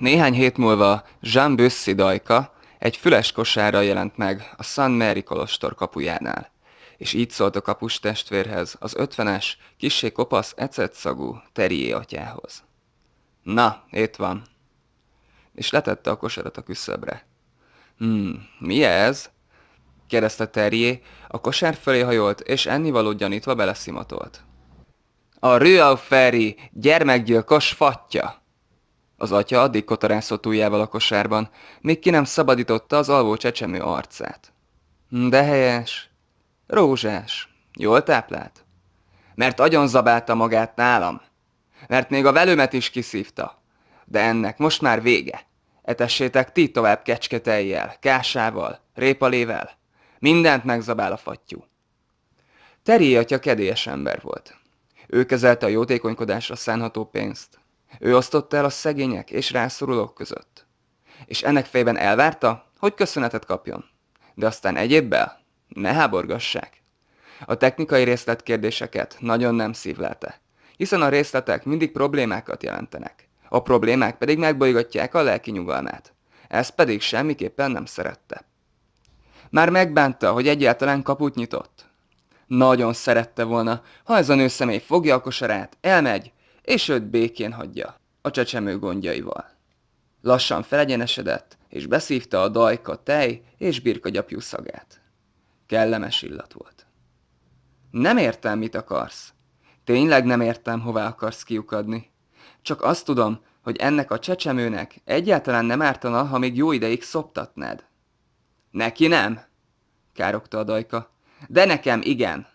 Néhány hét múlva Jean Büsszi dajka egy füles kosárral jelent meg a San Mary Kolostor kapujánál, és így szólt a kapus testvérhez az ötvenes, kissé kopasz ecetszagú Terié atyához. Na, itt van. És letette a kosarat a küszöbre. Hmm, mi ez? kérdezte Terjé, a kosár fölé hajolt, és ennivalót gyanítva beleszimatolt. A Rüau Ferry gyermekgyilkos fatja! Az atya addig kotorászott ujjával a kosárban, míg ki nem szabadította az alvó csecsemő arcát. Hm, de helyes. Rózsás. Jól táplált? Mert agyon zabálta magát nálam. Mert még a velőmet is kiszívta. De ennek most már vége. Etessétek ti tovább kecsketeljel, kásával, répalével. Mindent megzabál a fattyú. Teri atya kedélyes ember volt. Ő kezelte a jótékonykodásra szánható pénzt. Ő osztotta el a szegények és rászorulók között. És ennek fejben elvárta, hogy köszönetet kapjon. De aztán egyébbel? Ne háborgassák. A technikai részletkérdéseket nagyon nem szívlelte, hiszen a részletek mindig problémákat jelentenek. A problémák pedig megbolygatják a lelki nyugalmát. Ezt pedig semmiképpen nem szerette. Már megbánta, hogy egyáltalán kaput nyitott. Nagyon szerette volna, ha ez a személy fogja a kosarát, elmegy, és őt békén hagyja, a csecsemő gondjaival. Lassan felegyenesedett, és beszívta a dajka tej és gyapjú szagát. Kellemes illat volt. Nem értem, mit akarsz. Tényleg nem értem, hová akarsz kiukadni. Csak azt tudom, hogy ennek a csecsemőnek egyáltalán nem ártana, ha még jó ideig szoptatnád. Neki nem, károgta a dajka. De nekem igen.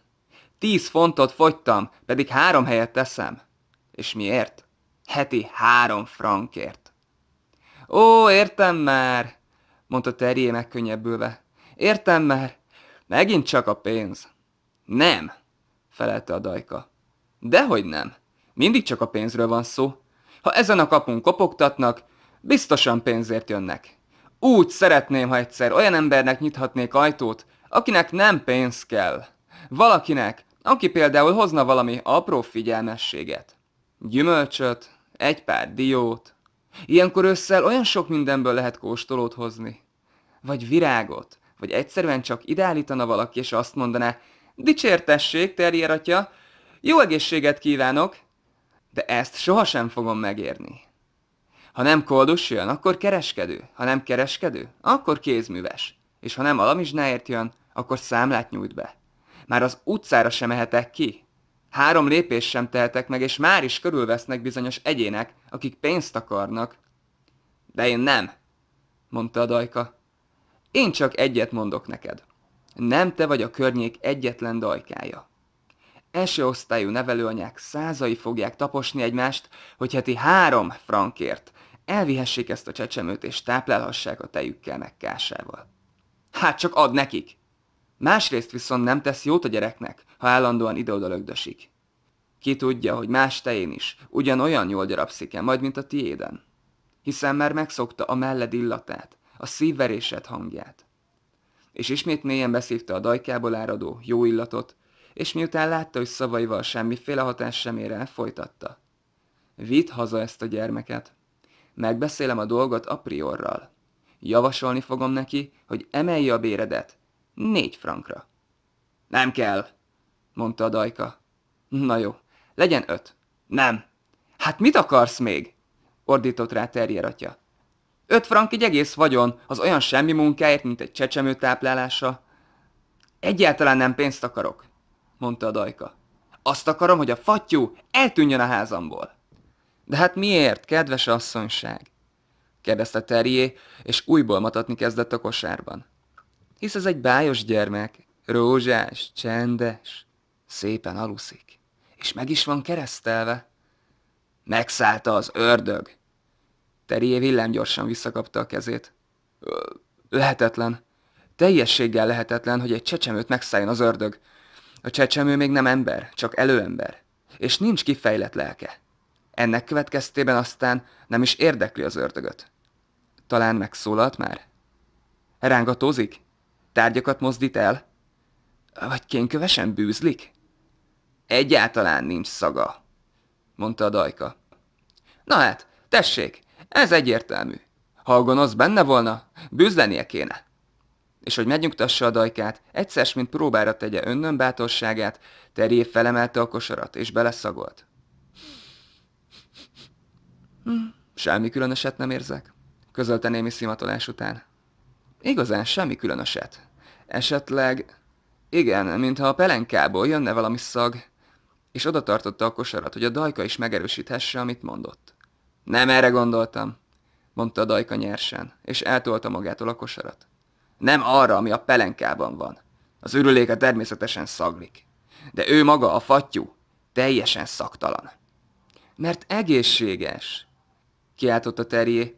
Tíz fontot fogytam, pedig három helyet teszem. És miért? Heti három frankért. Ó, értem már, mondta Terjé megkönnyebbülve. Értem már, megint csak a pénz. Nem, felelte a dajka. Dehogy nem, mindig csak a pénzről van szó. Ha ezen a kapun kopogtatnak, biztosan pénzért jönnek. Úgy szeretném, ha egyszer olyan embernek nyithatnék ajtót, akinek nem pénz kell. Valakinek, aki például hozna valami apró figyelmességet. Gyümölcsöt, egy pár diót. Ilyenkor ősszel olyan sok mindenből lehet kóstolót hozni. Vagy virágot, vagy egyszerűen csak ideállítana valaki, és azt mondaná, dicsértessék, terjér atya, jó egészséget kívánok, de ezt sohasem fogom megérni. Ha nem koldus jön, akkor kereskedő, ha nem kereskedő, akkor kézműves, és ha nem alamizsnáért jön, akkor számlát nyújt be. Már az utcára sem mehetek ki, Három lépés sem tehetek meg, és már is körülvesznek bizonyos egyének, akik pénzt akarnak. De én nem, mondta a dajka. Én csak egyet mondok neked. Nem te vagy a környék egyetlen dajkája. Első osztályú nevelőanyák százai fogják taposni egymást, hogy heti három frankért elvihessék ezt a csecsemőt és táplálhassák a tejükkel meg kásával. Hát csak ad nekik! Másrészt viszont nem tesz jót a gyereknek, ha állandóan ide-oda lögdösik. Ki tudja, hogy más tején is ugyanolyan jól gyarapszik-e majd, mint a tiéden. Hiszen már megszokta a melled illatát, a szívverésed hangját. És ismét mélyen beszívta a dajkából áradó jó illatot, és miután látta, hogy szavaival semmiféle hatás sem ér el, folytatta. Vidd haza ezt a gyermeket. Megbeszélem a dolgot a priorral. Javasolni fogom neki, hogy emelje a béredet, Négy frankra. Nem kell, mondta a dajka. Na jó, legyen öt. Nem. Hát mit akarsz még? ordított rá terjer atya. Öt frank egy egész vagyon, az olyan semmi munkáért, mint egy csecsemő táplálása. Egyáltalán nem pénzt akarok, mondta a dajka. Azt akarom, hogy a fattyú eltűnjön a házamból. De hát miért, kedves asszonyság? kérdezte Terjé, és újból matatni kezdett a kosárban hisz ez egy bájos gyermek, rózsás, csendes, szépen aluszik, és meg is van keresztelve. Megszállta az ördög. Terié gyorsan visszakapta a kezét. Lehetetlen. Teljességgel lehetetlen, hogy egy csecsemőt megszálljon az ördög. A csecsemő még nem ember, csak előember. És nincs kifejlett lelke. Ennek következtében aztán nem is érdekli az ördögöt. Talán megszólalt már? Rángatózik? Tárgyakat mozdít el? Vagy kénkövesen bűzlik? Egyáltalán nincs szaga, mondta a dajka. Na hát, tessék, ez egyértelmű. Ha a gonosz benne volna, bűzlenie kéne. És hogy megnyugtassa a dajkát, egyszer, mint próbára tegye önnön bátorságát, terjé felemelte a kosarat, és beleszagolt. Hm, semmi különöset nem érzek, közölte némi szimatolás után. Igazán semmi különöset. Esetleg... Igen, mintha a pelenkából jönne valami szag, és oda tartotta a kosarat, hogy a dajka is megerősíthesse, amit mondott. Nem erre gondoltam, mondta a dajka nyersen, és eltolta magától a kosarat. Nem arra, ami a pelenkában van. Az ürüléke természetesen szaglik. De ő maga, a fattyú, teljesen szaktalan. Mert egészséges, kiáltotta Terjé.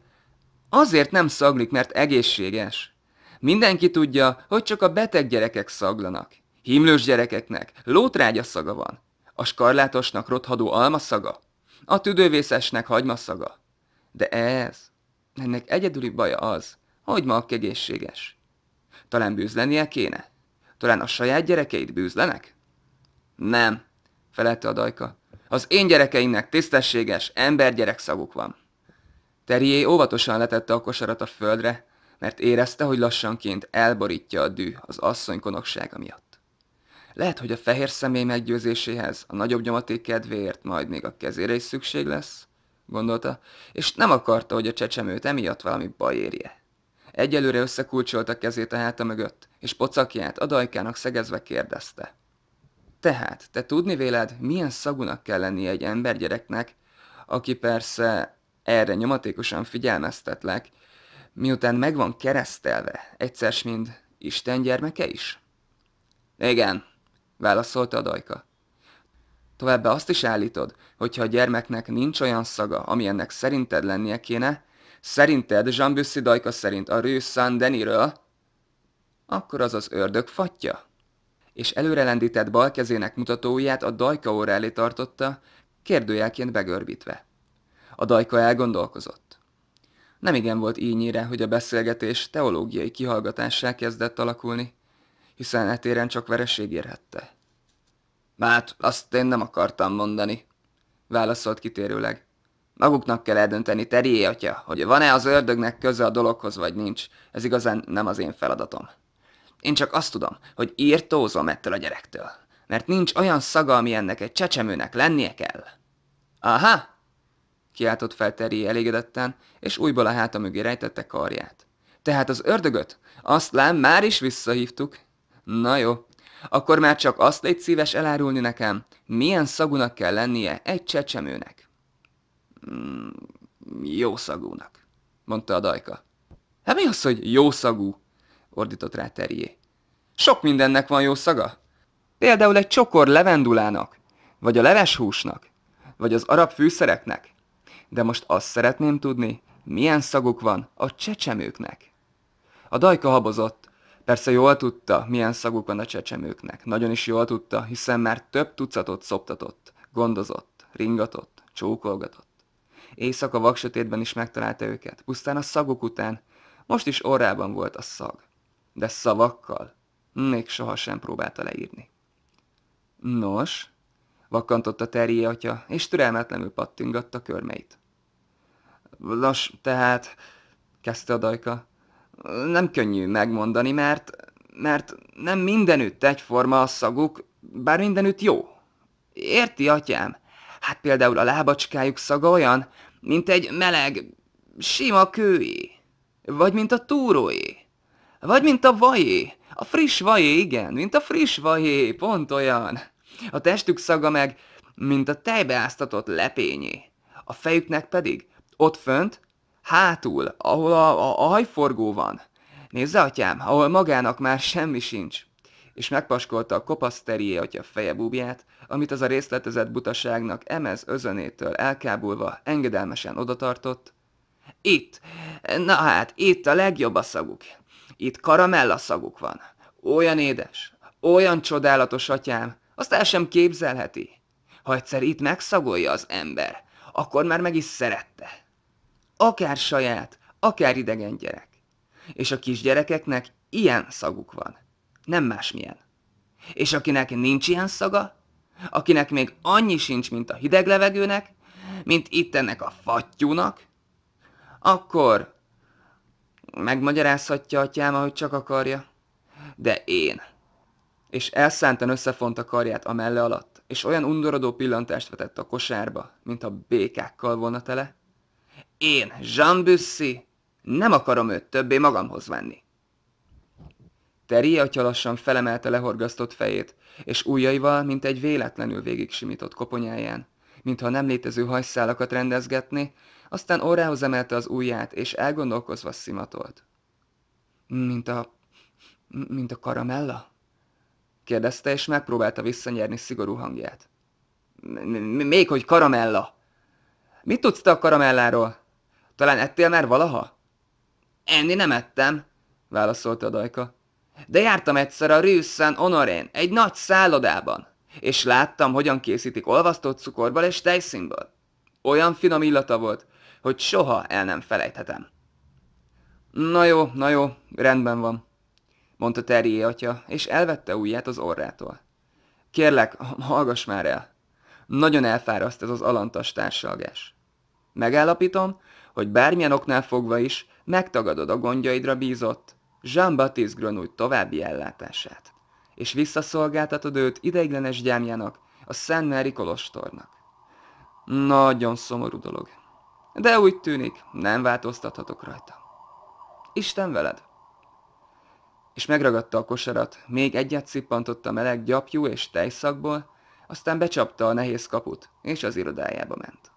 Azért nem szaglik, mert egészséges. Mindenki tudja, hogy csak a beteg gyerekek szaglanak. Himlős gyerekeknek lótrágya szaga van, a skarlátosnak rothadó almaszaga, a tüdővészesnek hagymaszaga. De ez, ennek egyedüli baja az, hogy ma a kegészséges. Talán bűzlenie kéne? Talán a saját gyerekeit bűzlenek? Nem, felelte a dajka. Az én gyerekeimnek tisztességes, embergyerek szaguk van. Terié óvatosan letette a kosarat a földre, mert érezte, hogy lassanként elborítja a dű az asszony konoksága miatt. Lehet, hogy a fehér személy meggyőzéséhez a nagyobb nyomaték kedvéért majd még a kezére is szükség lesz, gondolta, és nem akarta, hogy a csecsemőt emiatt valami baj érje. Egyelőre összekulcsolta kezét a háta mögött, és pocakját a dajkának szegezve kérdezte. Tehát, te tudni véled, milyen szagunak kell lennie egy embergyereknek, aki persze erre nyomatékosan figyelmeztetlek, miután megvan keresztelve, egyszer mind Isten gyermeke is? Igen, válaszolta a dajka. Továbbá azt is állítod, ha a gyermeknek nincs olyan szaga, ami ennek szerinted lennie kéne, szerinted Jean Bussi dajka szerint a Rue saint akkor az az ördög fatja. És előrelendített bal kezének mutatóját a dajka óra elé tartotta, kérdőjelként begörbítve. A dajka elgondolkozott nem igen volt ínyire, hogy a beszélgetés teológiai kihallgatássá kezdett alakulni, hiszen etéren csak vereség érhette. Mát, azt én nem akartam mondani, válaszolt kitérőleg. Maguknak kell eldönteni, Terié atya, hogy van-e az ördögnek köze a dologhoz, vagy nincs. Ez igazán nem az én feladatom. Én csak azt tudom, hogy írtózom ettől a gyerektől. Mert nincs olyan szaga, ami ennek egy csecsemőnek lennie kell. Aha, kiáltott fel Terry elégedetten, és újból a háta mögé rejtette karját. Tehát az ördögöt? Azt lám, már is visszahívtuk. Na jó, akkor már csak azt légy szíves elárulni nekem, milyen szagúnak kell lennie egy csecsemőnek. Mm, jó szagúnak, mondta a dajka. Hát mi az, hogy jó szagú? ordított rá Terjé. Sok mindennek van jó szaga. Például egy csokor levendulának, vagy a leves húsnak, vagy az arab fűszereknek, de most azt szeretném tudni, milyen szaguk van a csecsemőknek. A dajka habozott. Persze jól tudta, milyen szaguk van a csecsemőknek. Nagyon is jól tudta, hiszen már több tucatot szoptatott, gondozott, ringatott, csókolgatott. Éjszaka vaksötétben is megtalálta őket, pusztán a szagok után. Most is orrában volt a szag. De szavakkal még sohasem próbálta leírni. Nos, Vakantotta Terjé atya, és türelmetlenül pattingatta körmeit. Nos, tehát, kezdte a dajka, nem könnyű megmondani, mert, mert nem mindenütt egyforma a szaguk, bár mindenütt jó. Érti, atyám? Hát például a lábacskájuk szaga olyan, mint egy meleg, sima kői, vagy mint a túrói, vagy mint a vajé, a friss vajé, igen, mint a friss vajé, pont olyan. A testük szaga meg, mint a tejbeáztatott lepényé. A fejüknek pedig, ott fönt, hátul, ahol a, a, a hajforgó van. Nézze, atyám, ahol magának már semmi sincs. És megpaskolta a kopaszterié atya feje búbját, amit az a részletezett butaságnak emez özönétől elkábulva engedelmesen odatartott. Itt, na hát, itt a legjobb a szaguk. Itt karamella szaguk van. Olyan édes, olyan csodálatos, atyám, azt el sem képzelheti. Ha egyszer itt megszagolja az ember, akkor már meg is szerette. Akár saját, akár idegen gyerek. És a kisgyerekeknek ilyen szaguk van, nem másmilyen. És akinek nincs ilyen szaga, akinek még annyi sincs, mint a hideg levegőnek, mint itt ennek a fattyúnak, akkor megmagyarázhatja atyáma, hogy csak akarja. De én és elszántan összefonta karját a melle alatt, és olyan undorodó pillantást vetett a kosárba, mint a békákkal volna tele. Én, Jean Bussy, nem akarom őt többé magamhoz venni. Teri atya lassan felemelte lehorgasztott fejét, és ujjaival, mint egy véletlenül végig simított koponyáján, mintha nem létező hajszálakat rendezgetni, aztán órához emelte az ujját, és elgondolkozva szimatolt. Mint a... mint a karamella? kérdezte, és megpróbálta visszanyerni szigorú hangját. Még hogy karamella! Mit tudsz te a karamelláról? Talán ettél már valaha? Enni nem ettem, válaszolta a dajka. De jártam egyszer a Rue Honorén, egy nagy szállodában, és láttam, hogyan készítik olvasztott cukorból és tejszínből. Olyan finom illata volt, hogy soha el nem felejthetem. Na jó, na jó, rendben van mondta Terjé atya, és elvette ujját az orrától. Kérlek, hallgass már el. Nagyon elfáraszt ez az alantas társalgás. Megállapítom, hogy bármilyen oknál fogva is megtagadod a gondjaidra bízott Jean-Baptiste Grenouille további ellátását, és visszaszolgáltatod őt ideiglenes gyámjának, a Mári Kolostornak. Nagyon szomorú dolog. De úgy tűnik, nem változtathatok rajta. Isten veled! és megragadta a kosarat, még egyet szippantott a meleg gyapjú és tejszakból, aztán becsapta a nehéz kaput, és az irodájába ment.